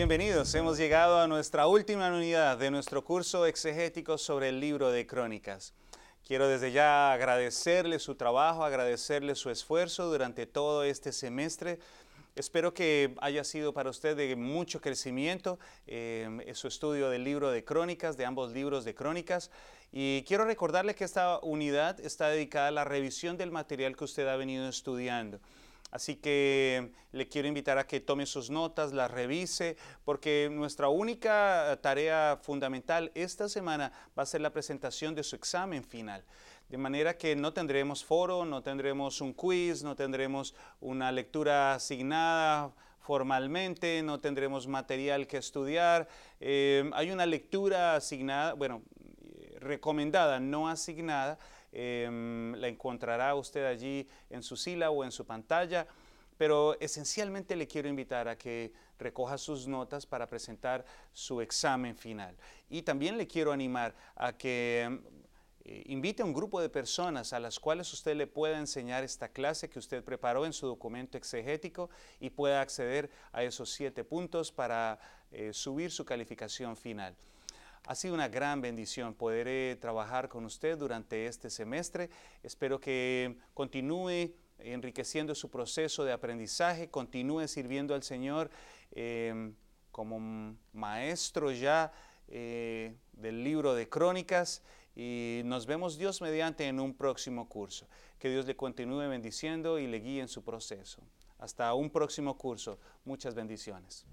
Bienvenidos, hemos llegado a nuestra última unidad de nuestro curso exegético sobre el libro de Crónicas. Quiero desde ya agradecerle su trabajo, agradecerle su esfuerzo durante todo este semestre. Espero que haya sido para usted de mucho crecimiento eh, su estudio del libro de crónicas, de ambos libros de crónicas. Y quiero recordarle que esta unidad está dedicada a la revisión del material que usted ha venido estudiando. Así que le quiero invitar a que tome sus notas, las revise, porque nuestra única eh, tarea fundamental esta semana va a ser la presentación de su examen final. De manera que no tendremos foro, no tendremos un quiz, no tendremos una lectura asignada formalmente, no tendremos material que estudiar. Eh, hay una lectura asignada, bueno, eh, recomendada, no asignada, Em, la encontrará usted allí en su sila o en su pantalla pero esencialmente le quiero invitar a que recoja sus notas para presentar su examen final. Y también le quiero animar a que em, eh, invite a un grupo de personas a las cuales usted le pueda enseñar esta clase que usted preparó en su documento exegético y pueda acceder a esos siete puntos para eh, subir su calificación final. Ha sido una gran bendición poder eh, trabajar con usted durante este semestre. Espero que continúe enriqueciendo su proceso de aprendizaje, continúe sirviendo al Señor em, como maestro ya eh, del libro de crónicas y nos vemos Dios mediante en un próximo curso. Que Dios le continúe bendiciendo y le guíe en su proceso. Hasta un próximo curso. Muchas bendiciones.